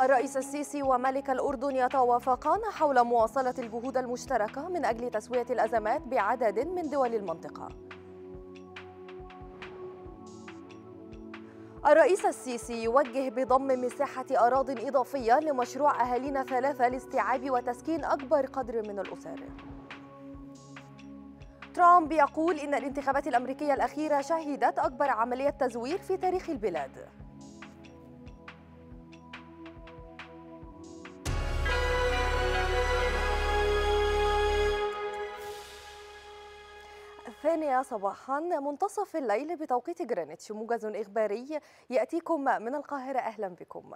الرئيس السيسي وملك الأردن يتوافقان حول مواصلة الجهود المشتركة من أجل تسوية الأزمات بعدد من دول المنطقة الرئيس السيسي يوجه بضم مساحة أراض إضافية لمشروع أهالينا ثلاثة لاستيعاب وتسكين أكبر قدر من الأسر ترامب يقول إن الانتخابات الأمريكية الأخيرة شهدت أكبر عملية تزوير في تاريخ البلاد الثانية صباحا منتصف الليل بتوقيت جرينتش موجز إخباري يأتيكم من القاهرة أهلا بكم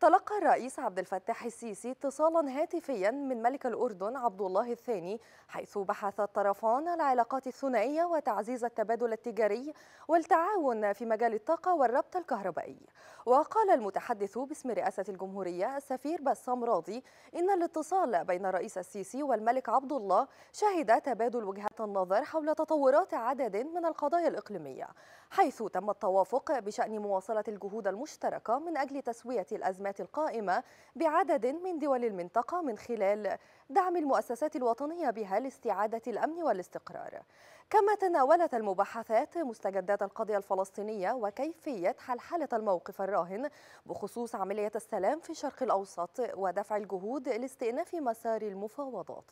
تلقى الرئيس عبد الفتاح السيسي اتصالا هاتفيا من ملك الأردن عبد الله الثاني حيث بحث الطرفان العلاقات الثنائية وتعزيز التبادل التجاري والتعاون في مجال الطاقة والربط الكهربائي وقال المتحدث باسم رئاسة الجمهورية السفير بسام راضي إن الاتصال بين الرئيس السيسي والملك عبد الله شهد تبادل وجهات النظر حول تطورات إدارات عدد من القضايا الإقليمية حيث تم التوافق بشأن مواصلة الجهود المشتركة من أجل تسوية الأزمات القائمة بعدد من دول المنطقة من خلال دعم المؤسسات الوطنية بها لاستعادة الأمن والاستقرار كما تناولت المباحثات مستجدات القضية الفلسطينية وكيفية حلحلة الموقف الراهن بخصوص عملية السلام في الشرق الأوسط ودفع الجهود لاستئناف مسار المفاوضات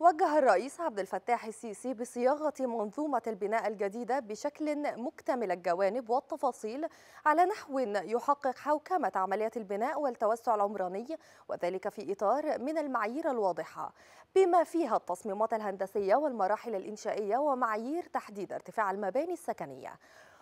وجه الرئيس عبد الفتاح السيسي بصياغة منظومة البناء الجديدة بشكل مكتمل الجوانب والتفاصيل على نحو يحقق حوكمة عملية البناء والتوسع العمراني وذلك في إطار من المعايير الواضحة بما فيها التصميمات الهندسية والمراحل الإنشائية ومعايير تحديد ارتفاع المباني السكنية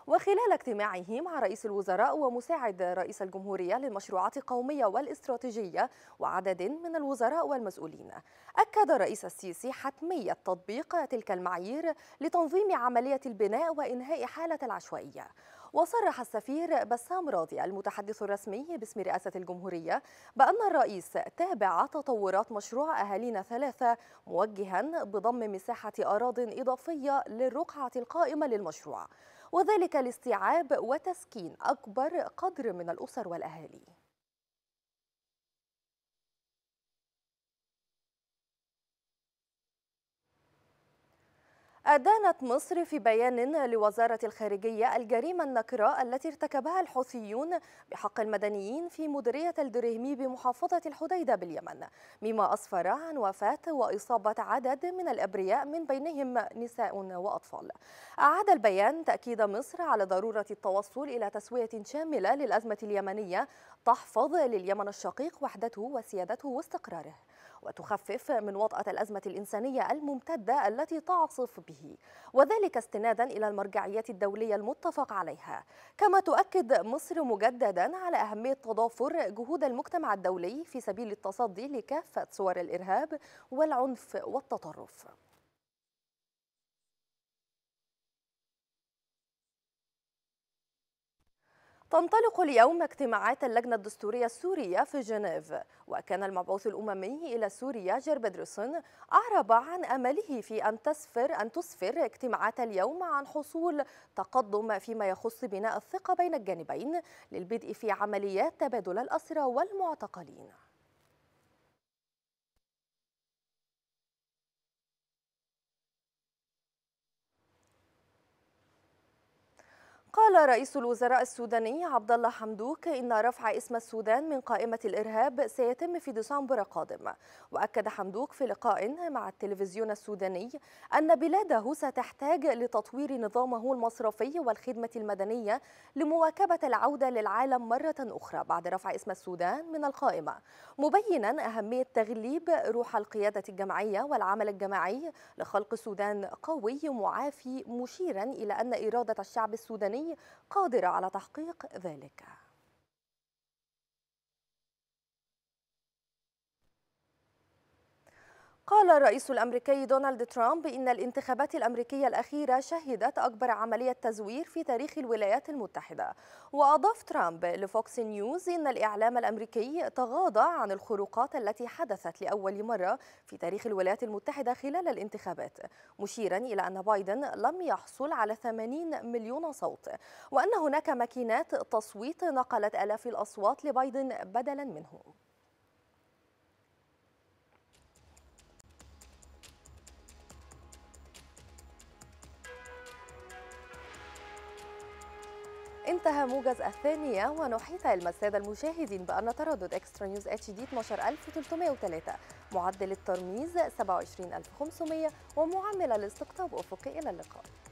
وخلال اجتماعه مع رئيس الوزراء ومساعد رئيس الجمهورية للمشروعات القومية والاستراتيجية وعدد من الوزراء والمسؤولين أكد الرئيس السيسي حتمية تطبيق تلك المعايير لتنظيم عملية البناء وإنهاء حالة العشوائية وصرح السفير بسام راضي المتحدث الرسمي باسم رئاسة الجمهورية بأن الرئيس تابع تطورات مشروع أهالينا ثلاثة موجها بضم مساحة أراض إضافية للرقعة القائمة للمشروع وذلك لاستيعاب وتسكين أكبر قدر من الأسر والأهالي أدانت مصر في بيان لوزارة الخارجية الجريمة النكراء التي ارتكبها الحوثيون بحق المدنيين في مديرية الدرهمي بمحافظة الحديدة باليمن مما أسفر عن وفاة وإصابة عدد من الأبرياء من بينهم نساء وأطفال أعاد البيان تأكيد مصر على ضرورة التوصل إلى تسوية شاملة للأزمة اليمنية تحفظ لليمن الشقيق وحدته وسيادته واستقراره وتخفف من وطأة الأزمة الإنسانية الممتدة التي تعصف به وذلك استنادا إلى المرجعيات الدولية المتفق عليها كما تؤكد مصر مجددا على أهمية تضافر جهود المجتمع الدولي في سبيل التصدي لكافة صور الإرهاب والعنف والتطرف تنطلق اليوم اجتماعات اللجنة الدستورية السورية في جنيف وكان المبعوث الأممي إلى سوريا جير بدرسون أعرب عن أمله في أن تسفر أن تسفر اجتماعات اليوم عن حصول تقدم فيما يخص بناء الثقة بين الجانبين للبدء في عمليات تبادل الأسرى والمعتقلين قال رئيس الوزراء السوداني عبد الله حمدوك إن رفع اسم السودان من قائمة الإرهاب سيتم في ديسمبر القادم، وأكد حمدوك في لقاء مع التلفزيون السوداني أن بلاده ستحتاج لتطوير نظامه المصرفي والخدمة المدنية لمواكبة العودة للعالم مرة أخرى بعد رفع اسم السودان من القائمة، مبينا أهمية تغليب روح القيادة الجماعية والعمل الجماعي لخلق سودان قوي معافي، مشيرا إلى أن إرادة الشعب السوداني الوطني قادرة على تحقيق ذلك قال الرئيس الأمريكي دونالد ترامب إن الانتخابات الأمريكية الأخيرة شهدت أكبر عملية تزوير في تاريخ الولايات المتحدة وأضاف ترامب لفوكس نيوز إن الإعلام الأمريكي تغاضى عن الخروقات التي حدثت لأول مرة في تاريخ الولايات المتحدة خلال الانتخابات مشيرا إلى أن بايدن لم يحصل على 80 مليون صوت وأن هناك ماكينات تصويت نقلت آلاف الأصوات لبايدن بدلا منه انتهى موجز الثانية ونحيط علم السادة المشاهدين بأن تردد اكسترا نيوز اتش دي 12303 معدل الترميز 27500 ومعامل الاستقطاب أفقي إلى اللقاء